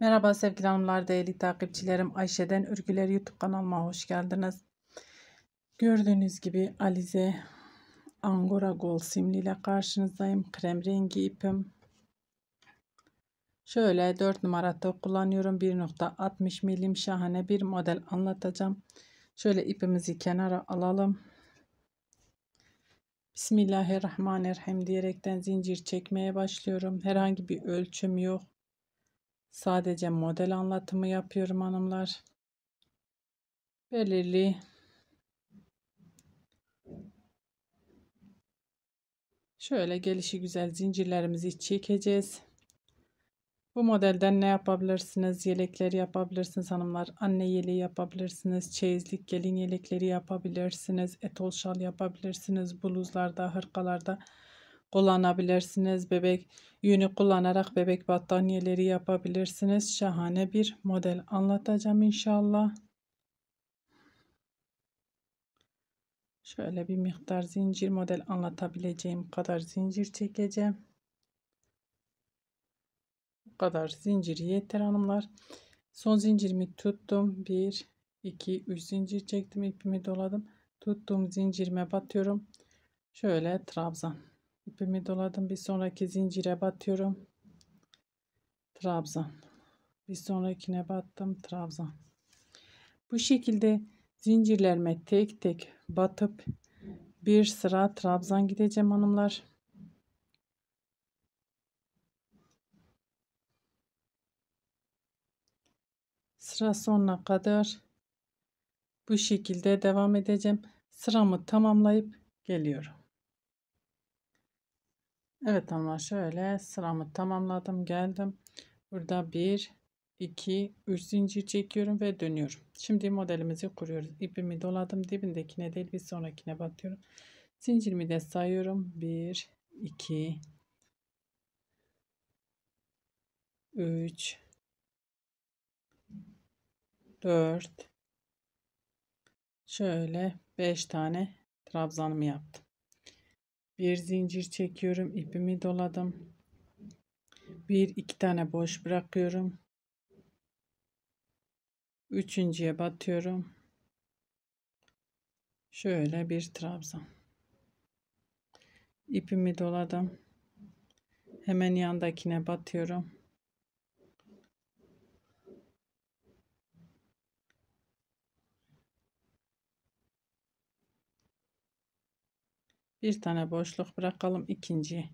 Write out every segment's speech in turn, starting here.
Merhaba sevgili hanımlar, değerli takipçilerim. Ayşe'den Ürgüler YouTube kanalıma hoş geldiniz. Gördüğünüz gibi Alize Angora Gold simli ile karşınızdayım. Krem rengi ipim. Şöyle 4 numara tığ kullanıyorum. 1.60 milim şahane bir model anlatacağım. Şöyle ipimizi kenara alalım. Bismillahirrahmanirrahim diyerekten zincir çekmeye başlıyorum. Herhangi bir ölçüm yok. Sadece model anlatımı yapıyorum hanımlar. Belirli Şöyle gelişi güzel zincirlerimizi çekeceğiz. Bu modelden ne yapabilirsiniz? Yelekler yapabilirsiniz hanımlar. Anne yeleği yapabilirsiniz. Çeyizlik gelin yelekleri yapabilirsiniz. Etol şal yapabilirsiniz. Bluzlarda, hırkalarda kullanabilirsiniz. Bebek yünü kullanarak bebek battaniyeleri yapabilirsiniz. Şahane bir model anlatacağım inşallah. Şöyle bir miktar zincir model anlatabileceğim kadar zincir çekeceğim. Bu kadar zincir yeter hanımlar. Son zincirimi tuttum. 1, 2, 3 zincir çektim. ipimi doladım. Tuttuğum zincirime batıyorum. Şöyle trabzan. İpimi doladım. Bir sonraki zincire batıyorum. Trabzan. Bir sonrakine battım. Trabzan. Bu şekilde zincirlerime tek tek batıp bir sıra trabzan gideceğim hanımlar. Sıra sonuna kadar bu şekilde devam edeceğim. Sıramı tamamlayıp geliyorum. Evet hanımlar şöyle sıramı tamamladım geldim. Burada bir 2 3 zincir çekiyorum ve dönüyorum. Şimdi modelimizi kuruyoruz. ipimi doladım dibindekine değil bir sonrakine batıyorum. Zincirimi de sayıyorum. 1 2 3 4 şöyle 5 tane trabzanımı yaptım bir zincir çekiyorum ipimi doladım bir iki tane boş bırakıyorum üçüncüye batıyorum şöyle bir trabzan ipimi doladım hemen yandakine batıyorum Bir tane boşluk bırakalım ikinci.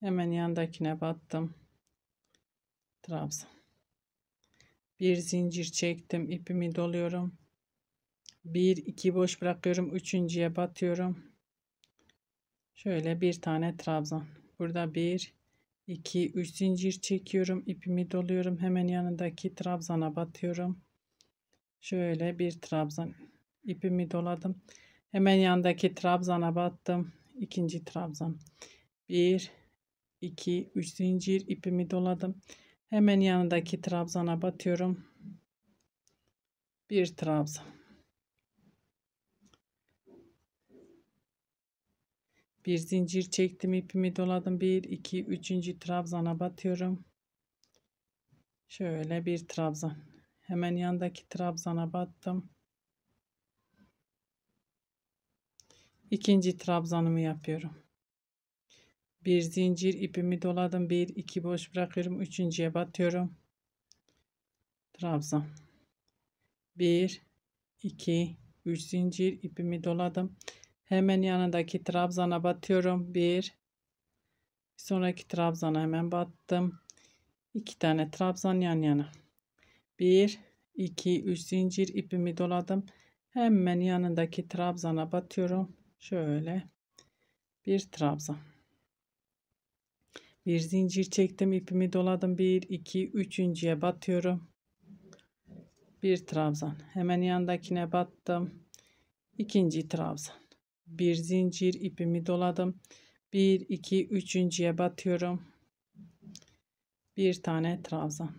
Hemen yandakine battım. Trabzan. Bir zincir çektim. ipimi doluyorum. Bir iki boş bırakıyorum. Üçüncüye batıyorum. Şöyle bir tane trabzan. Burada bir iki üç zincir çekiyorum ipimi doluyorum hemen yanındaki trabzana batıyorum Şöyle bir trabzan ipimi doladım. Hemen yandaki trabzana battım. İkinci trabzan. 1 2 3 zincir ipimi doladım. Hemen yanındaki trabzana batıyorum. Bir trabzan. Bir zincir çektim, ipimi doladım. 1 2 3. trabzana batıyorum. Şöyle bir trabzan. Hemen yandaki trabzana battım. İkinci trabzanımı yapıyorum. Bir zincir ipimi doladım. Bir, iki boş bırakıyorum. Üçüncüye batıyorum. Trabzan. Bir, iki, üç zincir ipimi doladım. Hemen yanındaki trabzana batıyorum. Bir, bir sonraki trabzana hemen battım. İki tane trabzan yan yana. 1 2 3 zincir ipimi doladım. Hemen yanındaki trabzana batıyorum. Şöyle bir trabzan. Bir zincir çektim, ipimi doladım. 1 2 3.'ye batıyorum. Bir trabzan. Hemen yandakine battım. İkinci trabzan. Bir zincir ipimi doladım. 1 2 3.'ye batıyorum. Bir tane trabzan.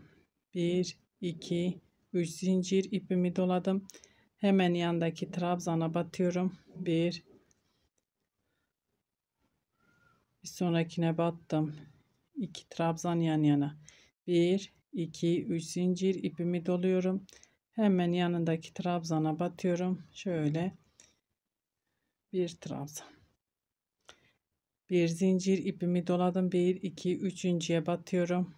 1 2, 3 zincir ipimi doladım. Hemen yandaki trabzana batıyorum. 1, bir sonrakine battım. 2 trabzan yan yana. 1, 2, 3 zincir ipimi doluyorum. Hemen yanındaki trabzana batıyorum. Şöyle bir trabzan. Bir zincir ipimi doladım. 1, 2, 3.ye batıyorum.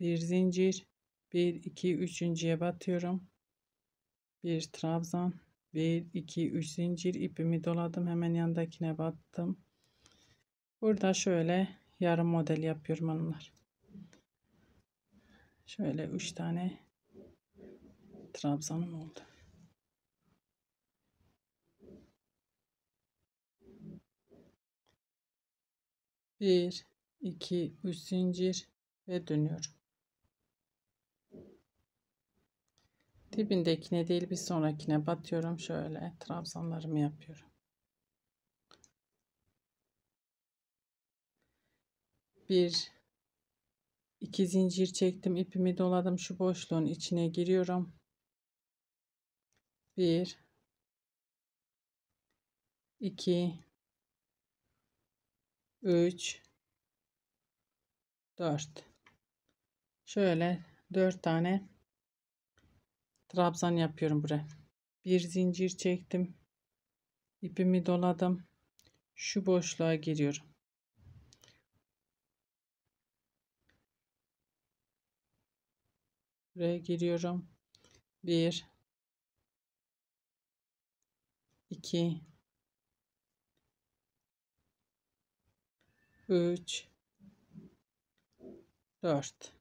bir zincir bir iki üçüncüye batıyorum. Bir trabzan bir iki üç zincir ipimi doladım hemen yandakine battım. Burada şöyle yarım model yapıyorum hanımlar. Şöyle üç tane trabzanım oldu. Bir, iki, üç zincir ve dönüyorum. Dibindekine değil bir sonrakine batıyorum. Şöyle trabzanlarımı yapıyorum. Bir iki zincir çektim. ipimi doladım. Şu boşluğun içine giriyorum. Bir iki üç dört. Şöyle dört tane trabzan yapıyorum buraya. Bir zincir çektim. ipimi doladım. Şu boşluğa giriyorum. Buraya giriyorum. bir iki üç dört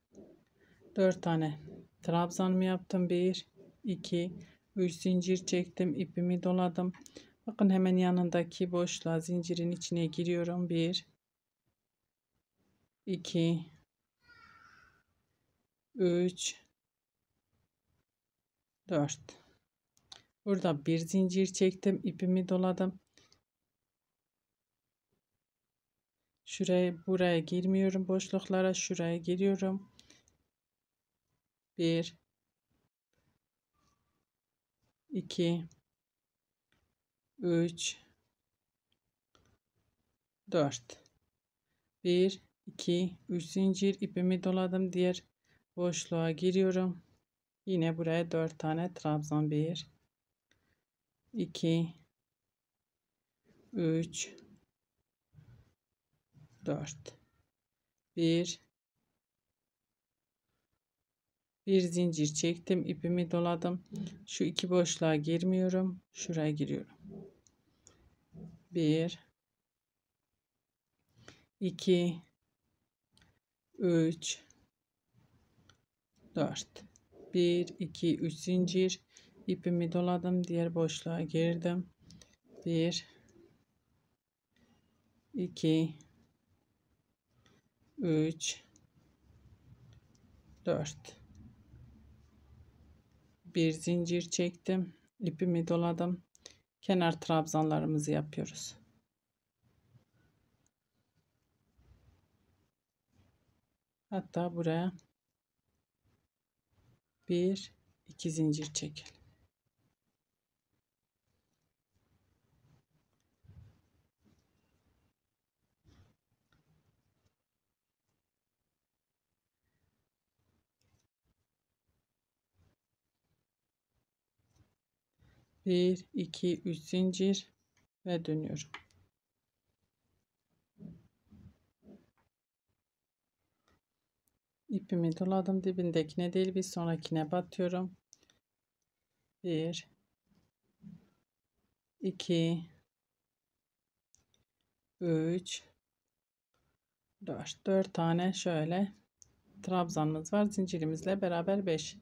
dört tane trabzan mı yaptım? bir 2 3 zincir çektim ipimi doladım bakın hemen yanındaki boşluğa zincirin içine giriyorum 1 2 3 4 burada bir zincir çektim ipimi doladım şuraya buraya girmiyorum boşluklara şuraya giriyorum 1 2 3 4 1 2 3 zincir ipimi doladım diğer boşluğa giriyorum yine buraya 4 tane trabzan 1 2 3 4 1 bir zincir çektim ipimi doladım şu iki boşluğa girmiyorum şuraya giriyorum 1 2 3 4 1 2 3 zincir ipimi doladım diğer boşluğa girdim 1 2 3 4 bir zincir çektim. ipimi doladım. Kenar trabzanlarımızı yapıyoruz. Hatta buraya bir iki zincir çekelim. 1 2 3 zincir ve dönüyorum. İpimi doladım dibindekine değil bir sonrakine batıyorum. 1 2 3 4 4 tane şöyle trabzanımız var zincirimizle beraber 5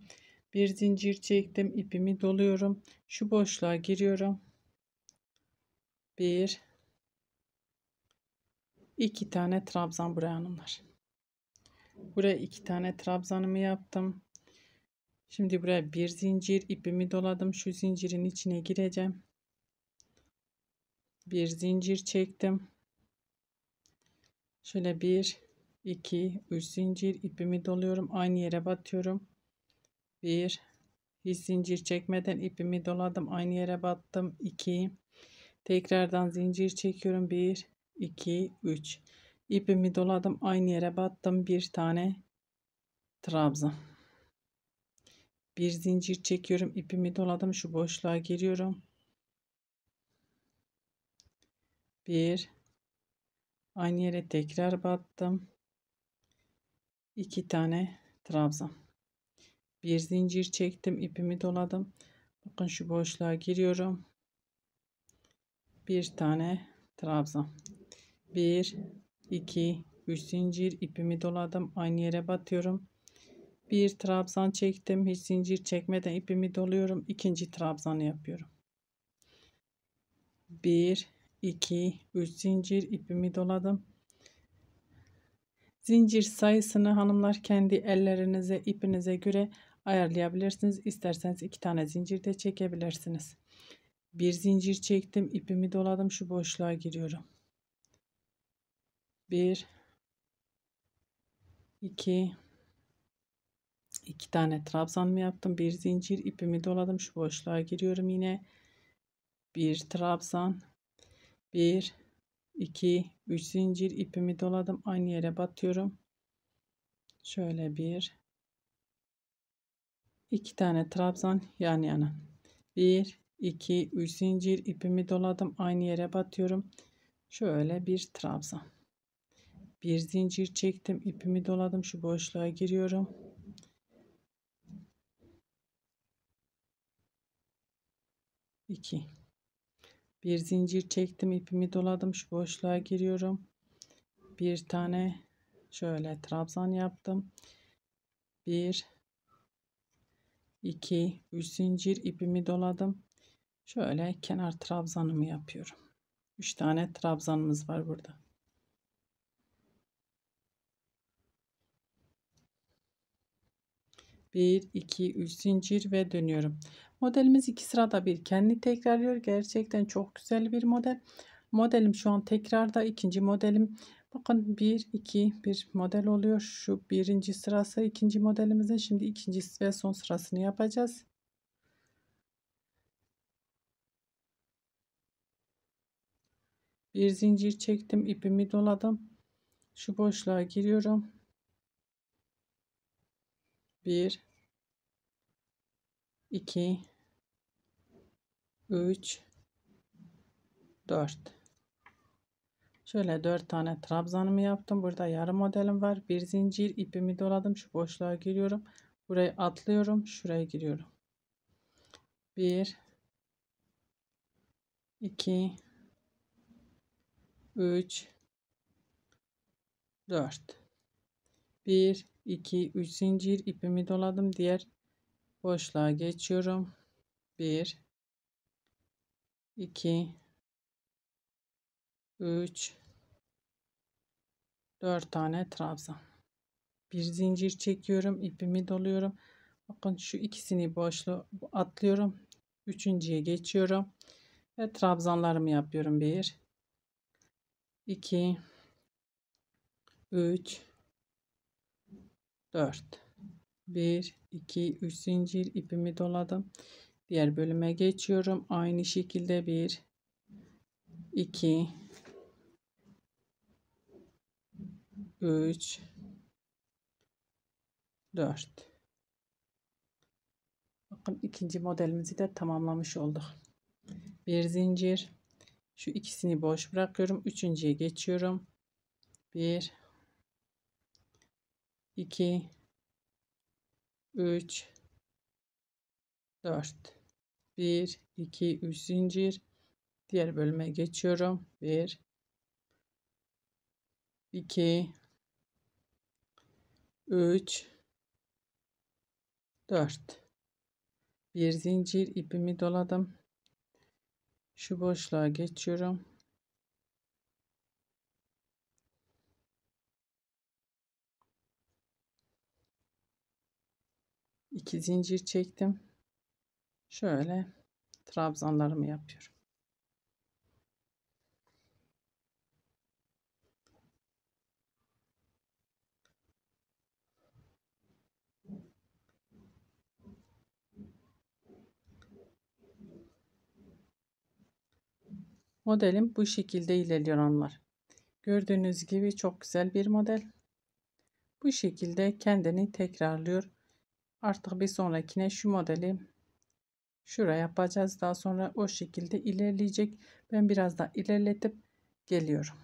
bir zincir çektim ipimi doluyorum şu boşluğa giriyorum bir iki tane trabzan buraya hanımlar buraya iki tane trabzanımı yaptım şimdi buraya bir zincir ipimi doladım şu zincirin içine gireceğim bir zincir çektim şöyle bir 2 3 zincir ipimi doluyorum aynı yere batıyorum 1 hiç zincir çekmeden ipimi doladım aynı yere battım 2 tekrardan zincir çekiyorum 1 2 3 ipimi doladım aynı yere battım bir tane trabzan bir zincir çekiyorum ipimi doladım şu boşluğa giriyorum 1 aynı yere tekrar battım 2 tane trabzan bir zincir çektim ipimi doladım bakın şu boşluğa giriyorum bir tane trabzan 1 2 3 zincir ipimi doladım aynı yere batıyorum bir trabzan çektim hiç zincir çekmeden ipimi doluyorum ikinci trabzanı yapıyorum 1 2 3 zincir ipimi doladım zincir sayısını hanımlar kendi ellerinize ipinize göre ayarlayabilirsiniz. İsterseniz iki tane zincir de çekebilirsiniz. Bir zincir çektim. ipimi doladım. Şu boşluğa giriyorum. Bir, iki, iki tane trabzan mı yaptım? Bir zincir ipimi doladım. Şu boşluğa giriyorum yine. Bir trabzan. bir, 2 3 zincir ipimi doladım. Aynı yere batıyorum. Şöyle bir 2 tane trabzan yan yana. 1, 2, 3 zincir ipimi doladım. Aynı yere batıyorum. Şöyle bir trabzan. Bir zincir çektim. ipimi doladım. Şu boşluğa giriyorum. İki. Bir zincir çektim. ipimi doladım. Şu boşluğa giriyorum. Bir tane şöyle trabzan yaptım. Bir 2 3 zincir ipimi doladım. Şöyle kenar trabzanımı yapıyorum. 3 tane trabzanımız var burada. Bir, iki, üç zincir ve dönüyorum. Modelimiz iki sırada bir kendi tekrarlıyor. Gerçekten çok güzel bir model. Modelim şu an tekrarda ikinci modelim Bakın 1, 2, bir model oluyor. Şu birinci sırası ikinci modelimizin. Şimdi ikinci ve son sırasını yapacağız. Bir zincir çektim. ipimi doladım. Şu boşluğa giriyorum. 1, 2, 3, 4. Şöyle 4 tane trabzanımı yaptım. Burada yarım modelim var. Bir zincir ipimi doladım. Şu boşluğa giriyorum. Burayı atlıyorum. Şuraya giriyorum. 1 2 3 4 1 2 3 zincir ipimi doladım. Diğer boşluğa geçiyorum. 1 2 3 4 tane trabzan. Bir zincir çekiyorum. ipimi doluyorum. Bakın şu ikisini boşlu atlıyorum. Üçüncüye geçiyorum. Ve trabzanlarımı yapıyorum. 1 2 3 4 1 2 3 zincir ipimi doladım. Diğer bölüme geçiyorum. Aynı şekilde 1 2 3 4 Bakın ikinci modelimizi de tamamlamış olduk. Bir zincir. Şu ikisini boş bırakıyorum. Üçüncüye geçiyorum. 1 2 3 4 1 2 3 zincir. Diğer bölüme geçiyorum. 1 2 3 4 bir zincir ipimi doladım şu boşluğa geçiyorum iki zincir çektim şöyle trabzanlarımı yapıyorum Modelim bu şekilde ilerliyor hanımlar. Gördüğünüz gibi çok güzel bir model. Bu şekilde kendini tekrarlıyor. Artık bir sonrakine şu modeli şuraya yapacağız. Daha sonra o şekilde ilerleyecek. Ben biraz daha ilerletip geliyorum.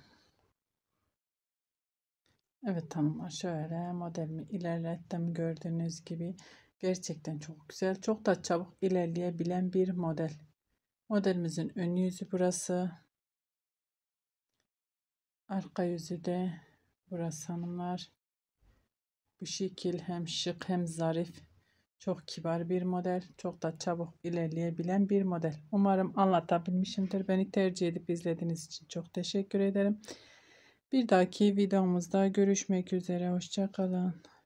Evet hanımlar şöyle modelimi ilerlettim gördüğünüz gibi gerçekten çok güzel çok da çabuk ilerleyebilen bir model. Modelimizin ön yüzü burası. Arka yüzü de burası hanımlar. Bu şekil hem şık hem zarif. Çok kibar bir model. Çok da çabuk ilerleyebilen bir model. Umarım anlatabilmişimdir. Beni tercih edip izlediğiniz için çok teşekkür ederim. Bir dahaki videomuzda görüşmek üzere. Hoşçakalın.